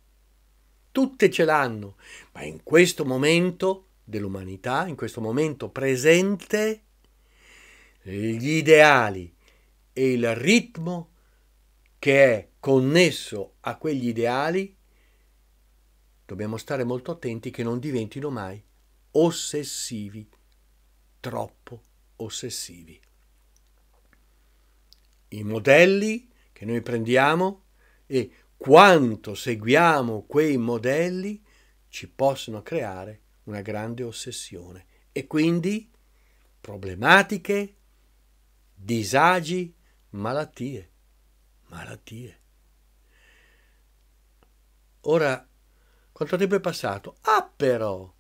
Tutte ce l'hanno, ma in questo momento dell'umanità, in questo momento presente, gli ideali e il ritmo che è connesso a quegli ideali, dobbiamo stare molto attenti che non diventino mai ossessivi, troppo ossessivi i modelli che noi prendiamo e quanto seguiamo quei modelli ci possono creare una grande ossessione e quindi problematiche, disagi, malattie, malattie. Ora, quanto tempo è passato? Ah però,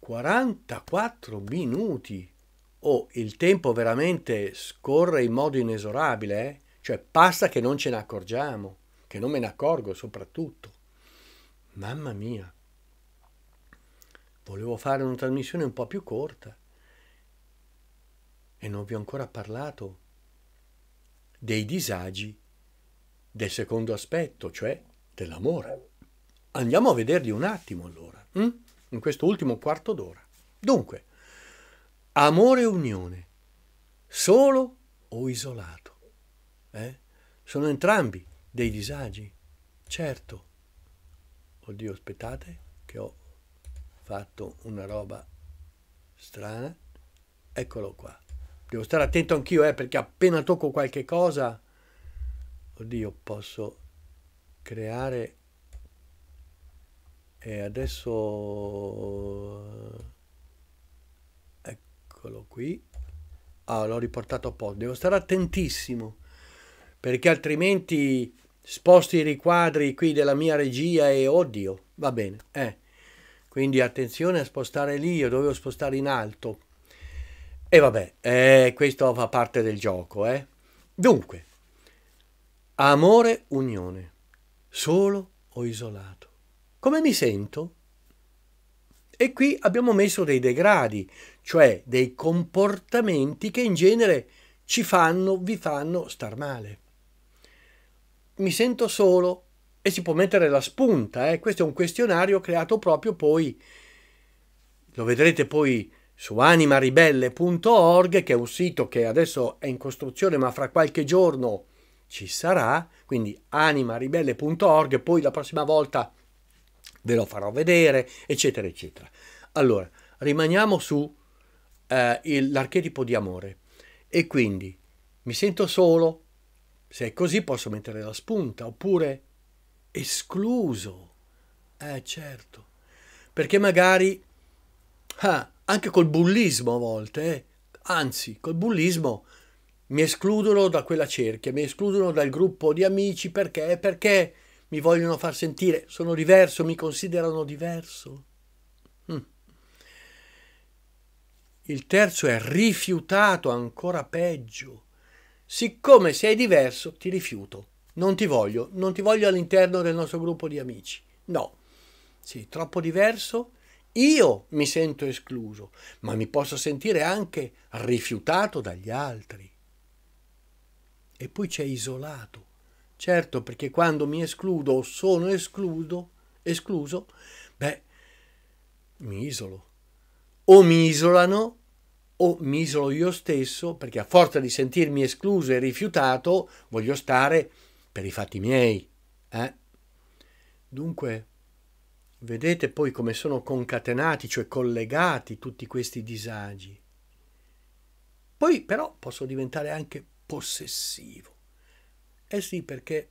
44 minuti oh, il tempo veramente scorre in modo inesorabile, eh? cioè passa che non ce ne accorgiamo, che non me ne accorgo soprattutto. Mamma mia, volevo fare una trasmissione un po' più corta e non vi ho ancora parlato dei disagi del secondo aspetto, cioè dell'amore. Andiamo a vederli un attimo allora, hm? in questo ultimo quarto d'ora. Dunque, amore e unione, solo o isolato. Eh? Sono entrambi dei disagi, certo. Oddio, aspettate che ho fatto una roba strana. Eccolo qua. Devo stare attento anch'io, eh, perché appena tocco qualche cosa... Oddio, posso creare... E adesso eccolo qui. Ah, l'ho riportato a posto. Devo stare attentissimo, perché altrimenti sposto i riquadri qui della mia regia e oddio, va bene. Eh. Quindi attenzione a spostare lì, io dovevo spostare in alto. E vabbè, eh, questo fa parte del gioco. Eh. Dunque, amore, unione, solo o isolato. Come mi sento? E qui abbiamo messo dei degradi, cioè dei comportamenti che in genere ci fanno, vi fanno star male. Mi sento solo e si può mettere la spunta, eh? questo è un questionario creato proprio poi, lo vedrete poi su animaribelle.org, che è un sito che adesso è in costruzione, ma fra qualche giorno ci sarà, quindi animaribelle.org, poi la prossima volta ve lo farò vedere, eccetera, eccetera. Allora, rimaniamo su eh, il, l'archetipo di amore. E quindi mi sento solo, se è così posso mettere la spunta, oppure escluso. Eh certo, perché magari ah, anche col bullismo a volte, eh, anzi col bullismo mi escludono da quella cerchia, mi escludono dal gruppo di amici perché? Perché mi vogliono far sentire, sono diverso, mi considerano diverso. Hm. Il terzo è rifiutato ancora peggio. Siccome sei diverso, ti rifiuto. Non ti voglio, non ti voglio all'interno del nostro gruppo di amici. No, sei troppo diverso, io mi sento escluso, ma mi posso sentire anche rifiutato dagli altri. E poi c'è isolato. Certo, perché quando mi escludo o sono escludo, escluso, beh, mi isolo. O mi isolano o mi isolo io stesso, perché a forza di sentirmi escluso e rifiutato, voglio stare per i fatti miei. Eh? Dunque, vedete poi come sono concatenati, cioè collegati tutti questi disagi. Poi però posso diventare anche possessivo. Eh sì, perché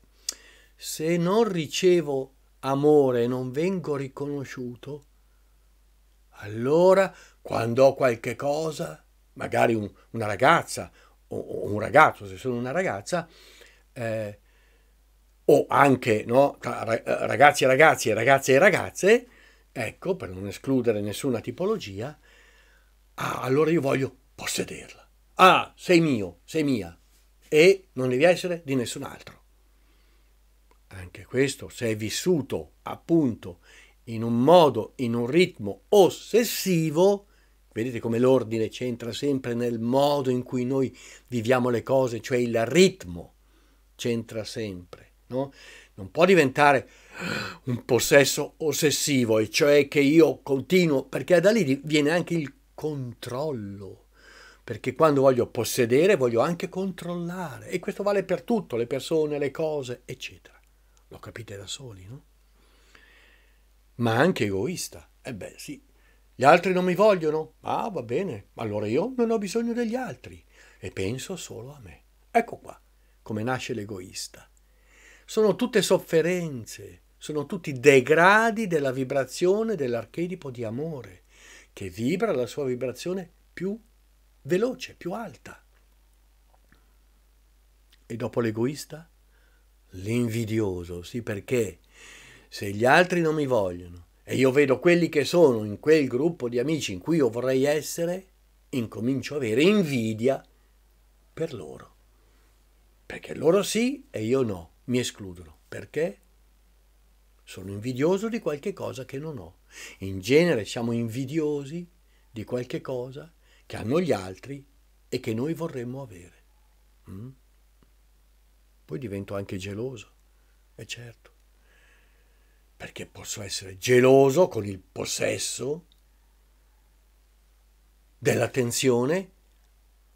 se non ricevo amore, non vengo riconosciuto, allora quando ho qualche cosa, magari un, una ragazza o, o, un ragazzo, se sono una ragazza, eh, o anche no, tra ragazzi e ragazzi e ragazze e ragazze, ecco, per non escludere nessuna tipologia, ah, allora io voglio possederla. Ah, sei mio, sei mia e non devi essere di nessun altro. Anche questo, se è vissuto appunto in un modo, in un ritmo ossessivo, Vedete come l'ordine c'entra sempre nel modo in cui noi viviamo le cose, cioè il ritmo c'entra sempre. No? Non può diventare un possesso ossessivo, e cioè che io continuo, perché da lì viene anche il controllo perché quando voglio possedere voglio anche controllare e questo vale per tutto, le persone, le cose, eccetera. Lo capite da soli, no? Ma anche egoista. Eh beh, sì, gli altri non mi vogliono? Ah, va bene, allora io non ho bisogno degli altri e penso solo a me. Ecco qua come nasce l'egoista. Sono tutte sofferenze, sono tutti degradi della vibrazione dell'archetipo di amore, che vibra la sua vibrazione più veloce, più alta. E dopo l'egoista? L'invidioso, sì perché se gli altri non mi vogliono, e io vedo quelli che sono in quel gruppo di amici in cui io vorrei essere, incomincio a avere invidia per loro. Perché loro sì e io no, mi escludono. Perché? Sono invidioso di qualche cosa che non ho. In genere siamo invidiosi di qualche cosa che hanno gli altri e che noi vorremmo avere. Mm? Poi divento anche geloso, è certo perché posso essere geloso con il possesso dell'attenzione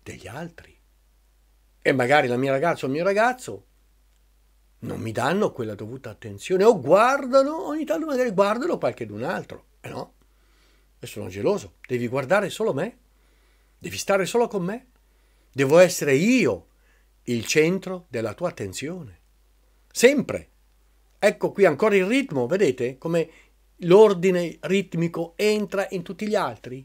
degli altri. E magari la mia ragazza o il mio ragazzo non mi danno quella dovuta attenzione o guardano, ogni tanto magari guardano qualche d'un altro. E eh no, e sono geloso. Devi guardare solo me, devi stare solo con me, devo essere io il centro della tua attenzione. Sempre. Ecco qui ancora il ritmo, vedete come l'ordine ritmico entra in tutti gli altri?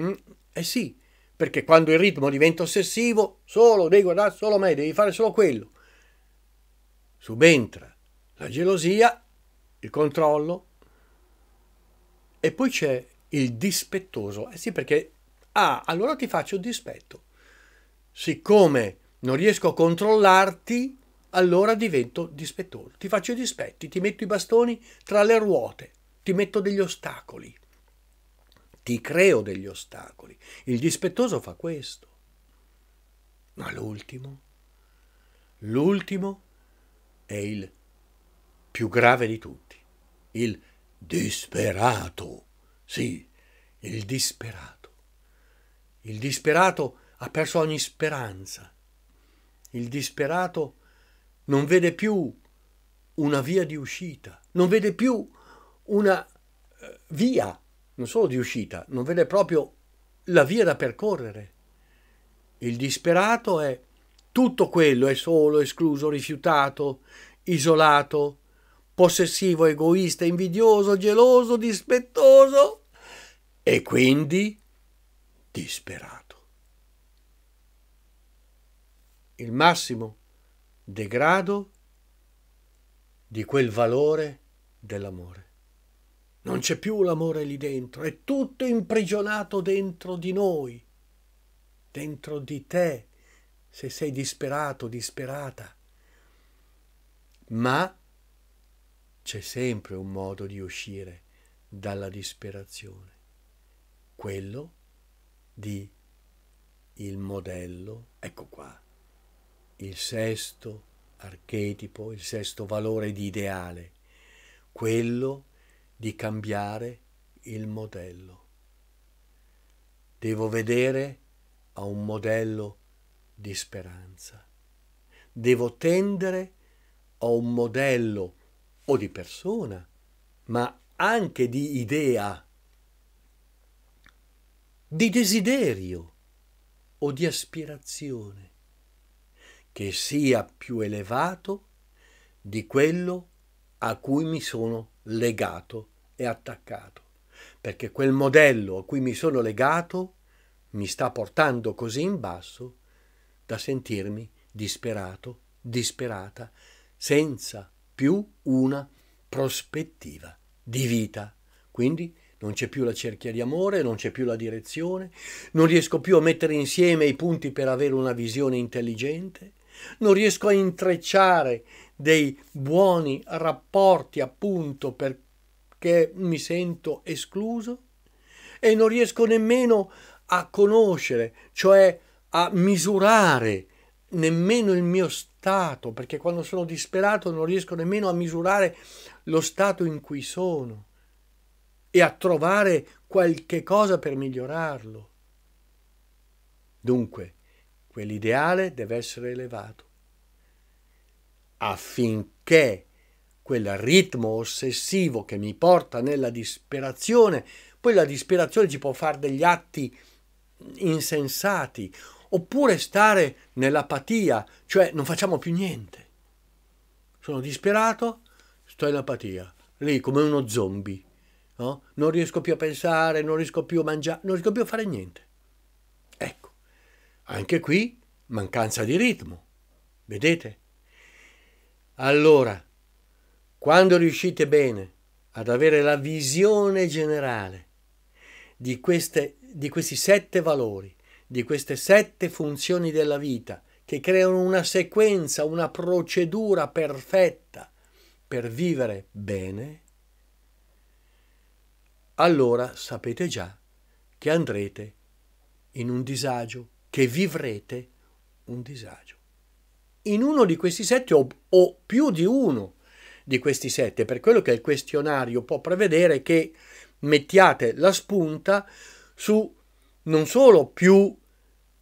Mm? Eh sì, perché quando il ritmo diventa ossessivo, solo devi guardare solo me, devi fare solo quello. Subentra la gelosia, il controllo e poi c'è il dispettoso. Eh sì, perché ah, allora ti faccio dispetto. Siccome non riesco a controllarti, allora divento dispettoso, ti faccio i dispetti, ti metto i bastoni tra le ruote, ti metto degli ostacoli, ti creo degli ostacoli. Il dispettoso fa questo. Ma l'ultimo, l'ultimo è il più grave di tutti, il disperato. Sì, il disperato. Il disperato ha perso ogni speranza. Il disperato non vede più una via di uscita, non vede più una eh, via, non solo di uscita, non vede proprio la via da percorrere. Il disperato è tutto quello, è solo, escluso, rifiutato, isolato, possessivo, egoista, invidioso, geloso, dispettoso e quindi disperato. Il massimo degrado di quel valore dell'amore. Non c'è più l'amore lì dentro, è tutto imprigionato dentro di noi, dentro di te, se sei disperato, disperata. Ma c'è sempre un modo di uscire dalla disperazione, quello di il modello, ecco qua, il sesto archetipo, il sesto valore di ideale, quello di cambiare il modello. Devo vedere a un modello di speranza. Devo tendere a un modello o di persona, ma anche di idea, di desiderio o di aspirazione che sia più elevato di quello a cui mi sono legato e attaccato, perché quel modello a cui mi sono legato mi sta portando così in basso da sentirmi disperato, disperata, senza più una prospettiva di vita. Quindi non c'è più la cerchia di amore, non c'è più la direzione, non riesco più a mettere insieme i punti per avere una visione intelligente, non riesco a intrecciare dei buoni rapporti appunto perché mi sento escluso e non riesco nemmeno a conoscere, cioè a misurare nemmeno il mio stato, perché quando sono disperato non riesco nemmeno a misurare lo stato in cui sono e a trovare qualche cosa per migliorarlo. Dunque, quell'ideale deve essere elevato affinché quel ritmo ossessivo che mi porta nella disperazione, poi la disperazione ci può fare degli atti insensati, oppure stare nell'apatia, cioè non facciamo più niente. Sono disperato, sto in apatia, lì come uno zombie, no? non riesco più a pensare, non riesco più a mangiare, non riesco più a fare niente. Anche qui mancanza di ritmo, vedete? Allora, quando riuscite bene ad avere la visione generale di, queste, di questi sette valori, di queste sette funzioni della vita, che creano una sequenza, una procedura perfetta per vivere bene, allora sapete già che andrete in un disagio che vivrete un disagio. In uno di questi sette o, o più di uno di questi sette, per quello che il questionario può prevedere che mettiate la spunta su non solo più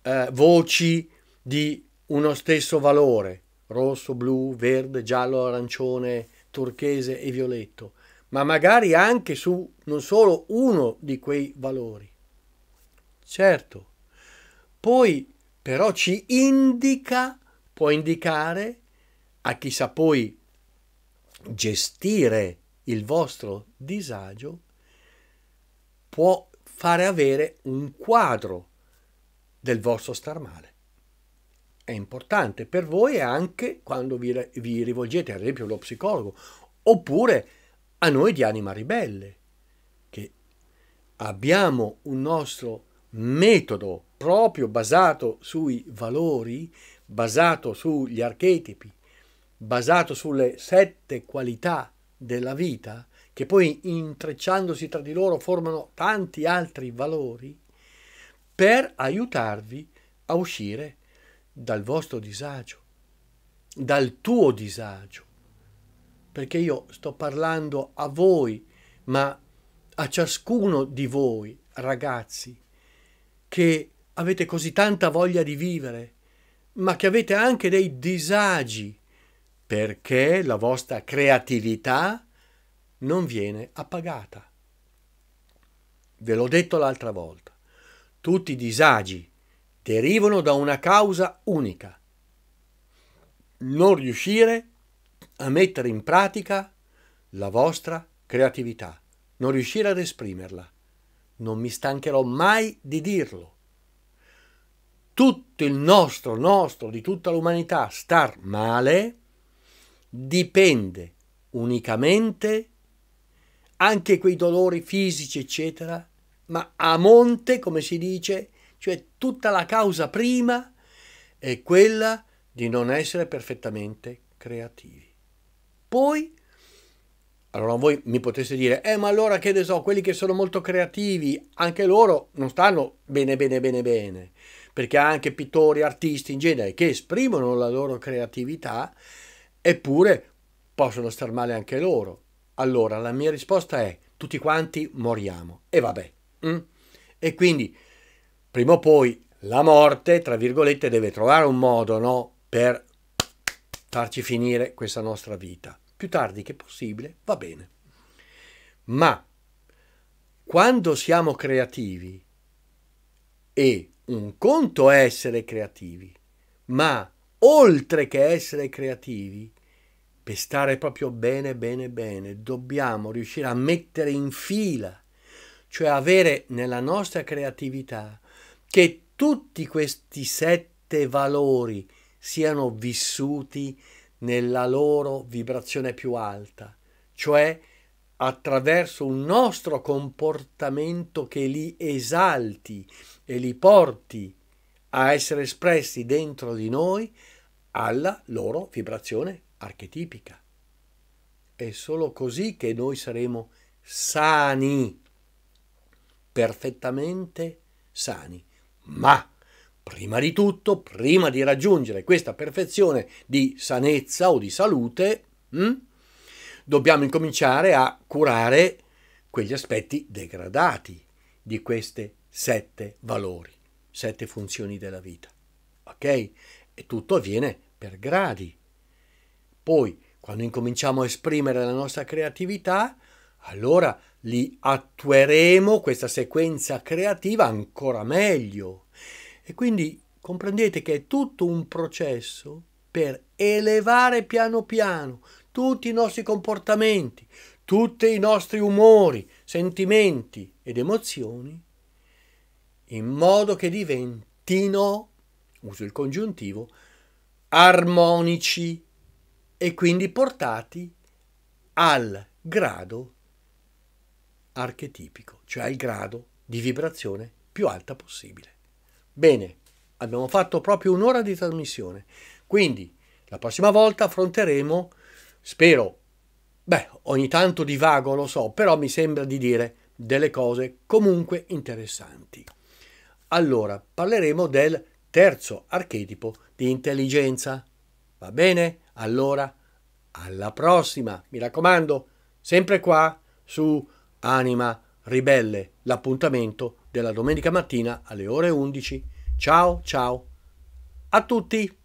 eh, voci di uno stesso valore, rosso, blu, verde, giallo, arancione, turchese e violetto, ma magari anche su non solo uno di quei valori. Certo, poi però ci indica, può indicare a chi sa poi gestire il vostro disagio, può fare avere un quadro del vostro star male. È importante per voi anche quando vi, vi rivolgete ad esempio allo psicologo oppure a noi di anima ribelle, che abbiamo un nostro metodo proprio basato sui valori, basato sugli archetipi, basato sulle sette qualità della vita, che poi intrecciandosi tra di loro formano tanti altri valori, per aiutarvi a uscire dal vostro disagio, dal tuo disagio. Perché io sto parlando a voi, ma a ciascuno di voi, ragazzi, che avete così tanta voglia di vivere, ma che avete anche dei disagi, perché la vostra creatività non viene appagata. Ve l'ho detto l'altra volta, tutti i disagi derivano da una causa unica, non riuscire a mettere in pratica la vostra creatività, non riuscire ad esprimerla non mi stancherò mai di dirlo. Tutto il nostro, nostro, di tutta l'umanità, star male dipende unicamente anche quei dolori fisici, eccetera, ma a monte, come si dice, cioè tutta la causa prima è quella di non essere perfettamente creativi. Poi allora voi mi poteste dire, eh ma allora che ne so, quelli che sono molto creativi, anche loro non stanno bene bene bene bene, perché anche pittori, artisti in genere che esprimono la loro creatività, eppure possono star male anche loro. Allora la mia risposta è, tutti quanti moriamo, e vabbè. Mm? E quindi, prima o poi, la morte, tra virgolette, deve trovare un modo, no? Per farci finire questa nostra vita più tardi che possibile, va bene. Ma quando siamo creativi, e un conto è essere creativi, ma oltre che essere creativi, per stare proprio bene, bene, bene, dobbiamo riuscire a mettere in fila, cioè avere nella nostra creatività che tutti questi sette valori siano vissuti nella loro vibrazione più alta, cioè attraverso un nostro comportamento che li esalti e li porti a essere espressi dentro di noi alla loro vibrazione archetipica. È solo così che noi saremo sani, perfettamente sani. Ma Prima di tutto, prima di raggiungere questa perfezione di sanezza o di salute, mh, hm, dobbiamo incominciare a curare quegli aspetti degradati di queste sette valori, sette funzioni della vita. Ok? E tutto avviene per gradi. Poi, quando incominciamo a esprimere la nostra creatività, allora li attueremo questa sequenza creativa ancora meglio e quindi comprendete che è tutto un processo per elevare piano piano tutti i nostri comportamenti, tutti i nostri umori, sentimenti ed emozioni, in modo che diventino, uso il congiuntivo, armonici e quindi portati al grado archetipico, cioè al grado di vibrazione più alta possibile. Bene, abbiamo fatto proprio un'ora di trasmissione, quindi la prossima volta affronteremo, spero, beh, ogni tanto divago, lo so, però mi sembra di dire delle cose comunque interessanti. Allora, parleremo del terzo archetipo di intelligenza. Va bene? Allora, alla prossima, mi raccomando, sempre qua su Anima Ribelle, l'appuntamento della domenica mattina alle ore 11. Ciao ciao a tutti!